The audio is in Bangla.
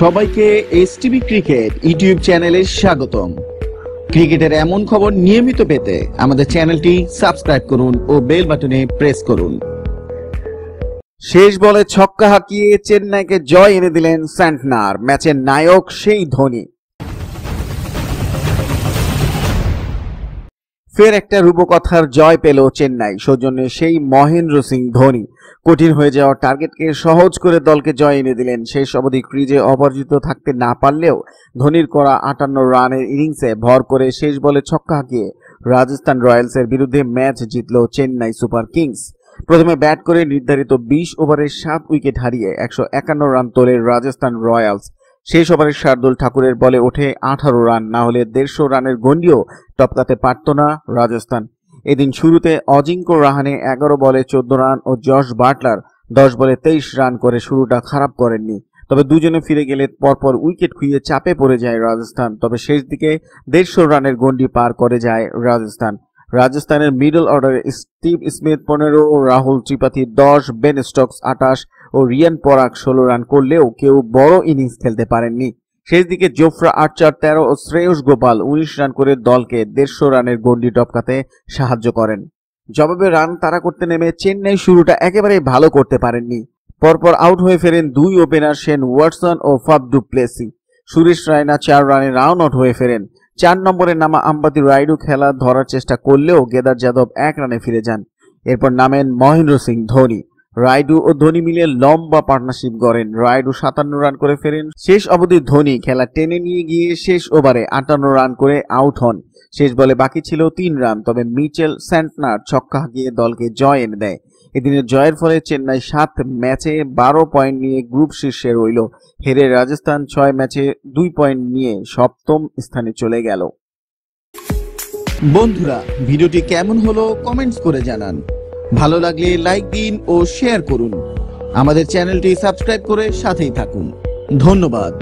সবাইকে এস টিভি ক্রিকেট ইউটিউব চ্যানেলে স্বাগতম ক্রিকেটের এমন খবর নিয়মিত পেতে আমাদের চ্যানেলটি সাবস্ক্রাইব করুন ও বেল বাটনে প্রেস করুন শেষ বলে ছক্কা হাঁকিয়ে চেন্নাইকে জয় এনে দিলেন স্যান্টনার ম্যাচের নায়ক সেই ধোনি ফের একটা রূপকথার জয় পেল চেন্নাই সৌজন্যে সেই মহেন্দ্র সিং ধোনি কঠিন হয়ে যাওয়া টার্গেটকে সহজ করে দলকে জয় এনে দিলেন শেষ অবধি ক্রিজে অপরাজিত থাকতে না পারলেও ধোনির করা আটান্ন রানের ইনিংসে ভর করে শেষ বলে ছক্কা হাঁকিয়ে রাজস্থান রয়্যালসের বিরুদ্ধে ম্যাচ জিতল চেন্নাই সুপার কিংস প্রথমে ব্যাট করে নির্ধারিত বিশ ওভারে সাত উইকেট হারিয়ে একশো একান্ন রান তোলে রাজস্থান রয়্যালস শেষ ওভারে শার্দুল ঠাকুরের বলে ওঠে আঠারো রান না হলে দেড়শো রানের গণ্ডিও টপকাতে পারত না রাজস্থান এদিন শুরুতে অজিঙ্ক রাহানে এগারো বলে চোদ্দ রান ও জশ বাটলার দশ বলে তেইশ রান করে শুরুটা খারাপ করেননি তবে দুজনে ফিরে গেলে পরপর উইকেট খুঁজে চাপে পড়ে যায় রাজস্থান তবে শেষ দিকে দেড়শো রানের গন্ডি পার করে যায় রাজস্থান রাজস্থানের মিডল অর্ডারে স্টিভ স্মিথ পনেরো রাহুল ত্রিপাঠী দশ বেন স্টকস আটাশ ও রিয়ান পরাগ ষোলো রান করলেও কেউ বড় ইনিংস খেলতে পারেননি শেষ দিকে জোফরা আট চার তেরো ও শ্রেয়স গোপাল উনিশ রান করে দলকে দেড়শো রানের গন্ডি টপকাতে সাহায্য করেন জবাবে রান তারা করতে নেমে চেন্নাই শুরুটা একেবারেই ভালো করতে পারেননি পরপর আউট হয়ে ফেরেন দুই ওপেনার সেন ওয়াটসন ও Faf du Plessis Suresh Raina চার রানে রাউন আউট হয়ে ফেরেন চার নম্বরে নামা আম্বাতি রাইডু খেলা ধরার চেষ্টা করলেও গেদার যাদব এক রানে ফিরে যান এরপর নামেন মহেন্দ্র সিং ধোনি রাইডু ও ধোনি মিলে লম্বা পার্টনারশিপ গড়েন রাইডু সাতান্ন রান করে ফেরেন শেষ অবধি ধোনি খেলা টেনে নিয়ে গিয়ে শেষ ওভারে আটান্ন রান করে আউট হন শেষ বলে বাকি ছিল তিন রান তবে মিচেল স্যান্টনার ছক্কা হাঁকিয়ে দলকে জয় এনে দেয় এদিনের জয়ের ফলে চেন্নাই সাত ম্যাচে বারো পয়েন্ট নিয়ে গ্রুপ শীর্ষে রইল হেরে রাজস্থান ছয় ম্যাচে দুই পয়েন্ট নিয়ে সপ্তম স্থানে চলে গেল বন্ধুরা ভিডিওটি কেমন হলো কমেন্টস করে জানান ভালো লাগলে লাইক দিন ও শেয়ার করুন আমাদের চ্যানেলটি সাবস্ক্রাইব করে সাথেই থাকুন ধন্যবাদ